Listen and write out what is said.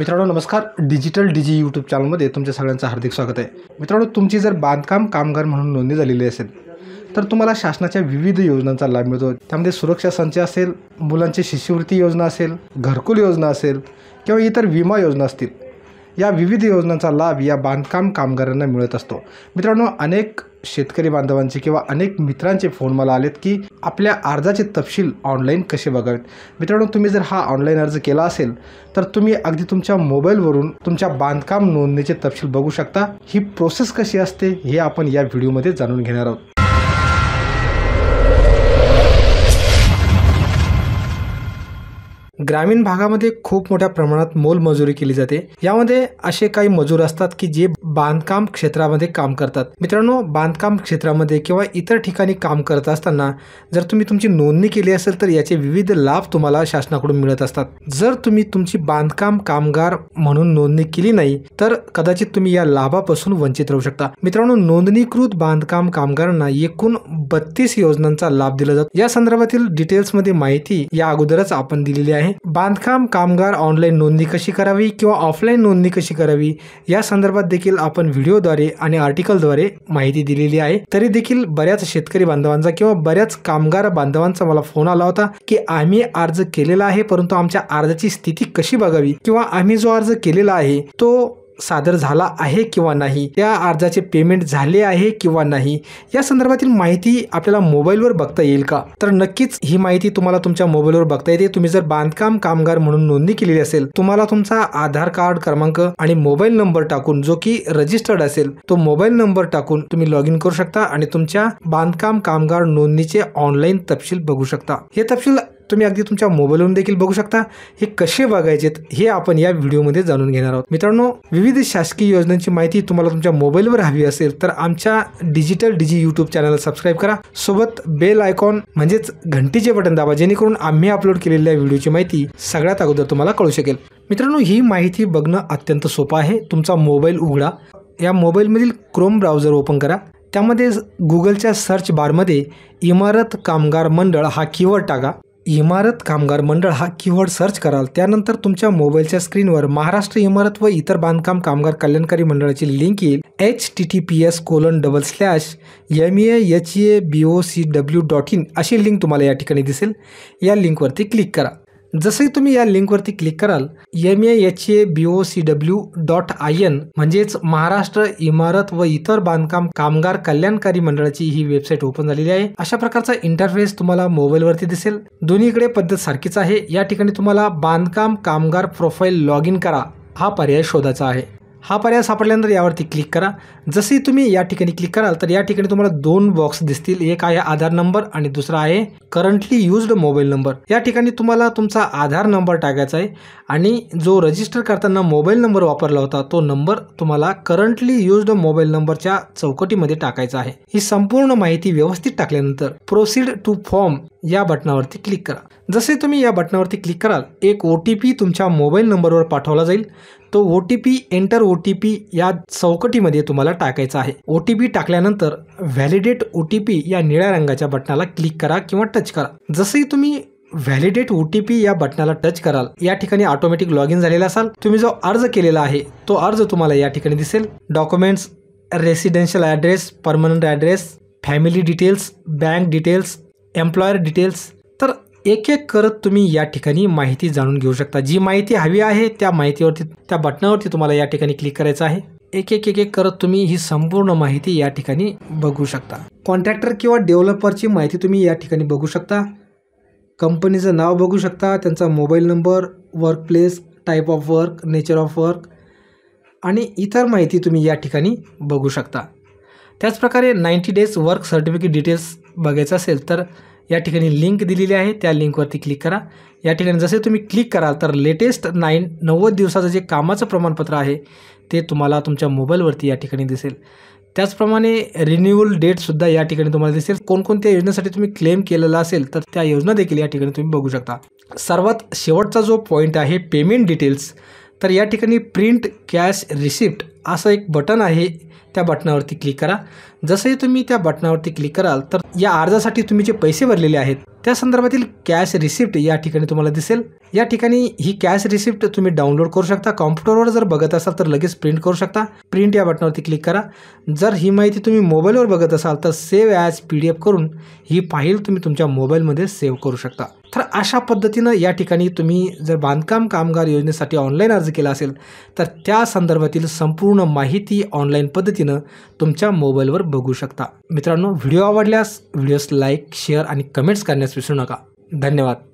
मित्रांनो नमस्कार digital digi YouTube चॅनलमध्ये तुमच्या सगळ्यांचं हार्दिक स्वागत आहे मित्रांनो तुमची जर बांधकाम कामगार म्हणून नोंदणी झालेली असेल तर तुम्हाला शासनाच्या विविध योजनांचा लाभ मिळतो त्यामध्ये सुरक्षा संच असेल मुलांची शिष्यवृत्ती योजना असेल घरकुल योजना असेल किंवा इतर विमा योजना असतील या विविध योजनांचा लाभ या बांधकाम कामगारांना मिळत असतो मित्रांनो अनेक शेतकरी बांधवांचे किंवा अनेक मित्रांचे फोन मला आलेत की आपल्या अर्जाचे तपशील ऑनलाईन कसे बघावेत मित्रांनो तुम्ही जर हा ऑनलाईन अर्ज केला असेल तर तुम्ही अगदी तुमच्या मोबाईलवरून तुमच्या बांधकाम नोंदणीचे तपशील बघू शकता ही प्रोसेस कशी असते हे आपण या व्हिडिओमध्ये जाणून घेणार आहोत ग्रामीण भागामध्ये खूप मोठ्या प्रमाणात मोलमजुरी केली जाते यामध्ये असे काही मजूर असतात की जे बांधकाम क्षेत्रामध्ये काम करतात मित्रांनो बांधकाम क्षेत्रामध्ये किंवा इतर ठिकाणी काम करत असताना जर तुम्ही तुमची नोंदणी केली असेल तर याचे विविध लाभ तुम्हाला शासनाकडून मिळत असतात जर तुम्ही तुमची बांधकाम कामगार म्हणून नोंदणी केली नाही तर कदाचित तुम्ही या लाभापासून वंचित राहू शकता मित्रांनो नोंदणीकृत बांधकाम कामगारांना एकूण बत्तीस योजनांचा लाभ दिला जातो या संदर्भातील डिटेल्समध्ये माहिती या अगोदरच आपण दिलेली आहे बांधकाम कामगार ऑनलाईन नोंदणी कशी करावी किंवा ऑफलाईन नोंदणी कशी करावी या संदर्भात देखील आपण व्हिडिओद्वारे आणि आर्टिकलद्वारे माहिती दिलेली आहे तरी देखील बऱ्याच शेतकरी बांधवांचा किंवा बऱ्याच कामगार बांधवांचा मला फोन आला होता की आम्ही अर्ज केलेला आहे परंतु आमच्या अर्जाची स्थिती कशी बघावी किंवा आम्ही जो अर्ज केलेला आहे तो सादर झाला आहे किंवा नाही त्या अर्जाचे पेमेंट झाले आहे किंवा नाही या संदर्भातील माहिती आपल्याला मोबाईलवर बघता येईल का तर नक्कीच ही माहिती तुम्हाला तुमच्या मोबाईलवर बघता येते तुम्ही जर बांधकाम कामगार म्हणून नोंदणी केलेली असेल तुम्हाला तुमचा आधार कार्ड क्रमांक आणि मोबाईल नंबर टाकून जो की रजिस्टर्ड असेल तो मोबाईल नंबर टाकून तुम्ही लॉग इन करू शकता आणि तुमच्या बांधकाम कामगार नोंदणीचे ऑनलाईन तपशील बघू शकता हे तपशील तुम्ही अगदी तुमच्या मोबाईलवरून देखील बघू शकता हे कसे बघायचेत हे आपण या व्हिडिओमध्ये जाणून घेणार आहोत मित्रांनो विविध शासकीय योजनांची माहिती तुम्हाला तुमच्या मोबाईलवर हवी असेल तर आमच्या डिजिटल डिजी यूट्यूब चॅनलला सबस्क्राईब करा सोबत बेल आयकॉन म्हणजेच घंटीचे बटन दाबा जेणेकरून आम्ही अपलोड केलेल्या व्हिडिओची माहिती सगळ्यात अगोदर तुम्हाला कळू शकेल मित्रांनो ही माहिती बघणं अत्यंत सोपं आहे तुमचा मोबाईल उघडा या मोबाईलमधील क्रोम ब्राउझर ओपन करा त्यामध्ये गुगलच्या सर्च बारमध्ये इमारत कामगार मंडळ हा कीवर्ड टाका इमारत कामगार मंडळ हा कीवर्ड सर्च कराल त्यानंतर तुमच्या मोबाईलच्या स्क्रीनवर महाराष्ट्र इमारत व इतर बांधकाम कामगार कल्याणकारी मंडळाची लिंक येईल H T T P S colon double slash M A H A B O C W dot in अशी लिंक तुम्हाला या ठिकाणी दिसेल या लिंकवरती क्लिक करा जसे तुम्ही या लिंकवरती क्लिक कराल M H A B O C W dot I N म्हणजेच महाराष्ट्र इमारत व इतर बांधकाम कामगार कल्याणकारी मंडळाची ही वेबसाईट ओपन झालेली आहे अशा प्रकारचा इंटरफेस तुम्हाला मोबाईलवरती दिसेल दोन्हीकडे पद्धत सारखीच आहे या ठिकाणी तुम्हाला बांधकाम कामगार प्रोफाईल लॉग इन करा हा पर्याय शोधाचा आहे हा पर्याय सापडल्यानंतर यावरती क्लिक करा जसे तुम्ही या ठिकाणी क्लिक कराल तर या ठिकाणी तुम्हाला दोन बॉक्स दिसतील एक आहे आधार नंबर आणि दुसरा आहे करंटली युज्ड मोबाईल नंबर या ठिकाणी तुम्हाला तुमचा आधार नंबर टाकायचा आहे आणि जो रजिस्टर करताना मोबाईल नंबर वापरला होता तो नंबर तुम्हाला करंटली युज्ड मोबाईल नंबरच्या चौकटीमध्ये टाकायचा आहे ही संपूर्ण माहिती व्यवस्थित टाकल्यानंतर प्रोसीड टू फॉर्म या बटनावरती क्लिक करा जसे तुम्ही या बटनावरती क्लिक कराल एक ओ टी पी तुमच्या मोबाईल नंबरवर पाठवला जाईल तो O T P enter O T P या चौकटीमध्ये तुम्हाला टाकायचा आहे ओ टी पी टाकल्यानंतर व्हॅलिडेट ओ टी पी या निळ्या रंगाच्या बटनाला क्लिक करा किंवा टच करा जसंही तुम्ही व्हॅलिडेट ओ टी पी या बटनाला टच कराल या ठिकाणी ऑटोमॅटिक लॉग इन झालेला असाल तुम्ही जो अर्ज केलेला आहे तो अर्ज तुम्हाला या ठिकाणी दिसेल documents residential address permanent address family details bank details employer details एक एक करत तुम्ही या ठिकाणी माहिती जाणून घेऊ शकता जी माहिती हवी आहे त्या माहितीवरती त्या बटनावरती तुम्हाला या ठिकाणी क्लिक करायचं आहे एक एक एक एक करत तुम्ही ही संपूर्ण माहिती या ठिकाणी बघू शकता कॉन्ट्रॅक्टर किंवा डेव्हलपरची माहिती तुम्ही या ठिकाणी बघू शकता कंपनीचं नाव बघू शकता त्यांचा mobile number work place type of work nature of work आणि इतर माहिती तुम्ही या ठिकाणी बघू शकता त्याचप्रकारे ninety days work certificate details बघायचं असेल तर या ठिकाणी लिंक दिलेली आहे त्या लिंकवरती क्लिक करा या ठिकाणी जसे तुम्ही क्लिक कराल तर लेटेस्ट नाईन नव्वद दिवसाचं जे कामाचं प्रमाणपत्र आहे ते तुम्हाला तुमच्या मोबाईलवरती या ठिकाणी दिसेल त्याचप्रमाणे रिन्युअल डेटसुद्धा या ठिकाणी तुम्हाला दिसेल कोणकोणत्या योजनेसाठी तुम्ही क्लेम केलेला असेल तर त्या योजना देखील या ठिकाणी तुम्ही बघू शकता सर्वात शेवटचा जो पॉईंट आहे पेमेंट डिटेल्स तर या ठिकाणी प्रिंट कॅश रिसिप्ट असं एक बटन आहे त्या बटनावरती क्लिक करा जसंही तुम्ही त्या बटनावरती क्लिक कराल तर या अर्जासाठी तुम्ही जे पैसे भरलेले आहेत त्या संदर्भातील कॅश रिसिप्ट या ठिकाणी तुम्हाला दिसेल या ठिकाणी ही कॅश रिसिप्ट तुम्ही डाउनलोड करू शकता कॉम्प्युटरवर जर बघत असाल तर लगेच प्रिंट करू शकता प्रिंट या बटनावरती क्लिक करा जर ही माहिती तुम्ही मोबाईलवर बघत असाल तर save as P D F करून ही फाईल तुम्ही तुमच्या मोबाईलमध्ये सेव्ह करू शकता तर अशा पद्धतीनं या ठिकाणी तुम्ही जर बांधकाम कामगार योजनेसाठी ऑनलाईन अर्ज केला असेल तर त्या संदर्भातील संपूर्ण पूर्ण माहिती ऑनलाईन पद्धतीनं तुमच्या मोबाईलवर बघू शकता मित्रांनो व्हिडिओ आवडल्यास व्हिडिओस लाईक शेअर आणि कमेंट्स करण्यास विसरू नका धन्यवाद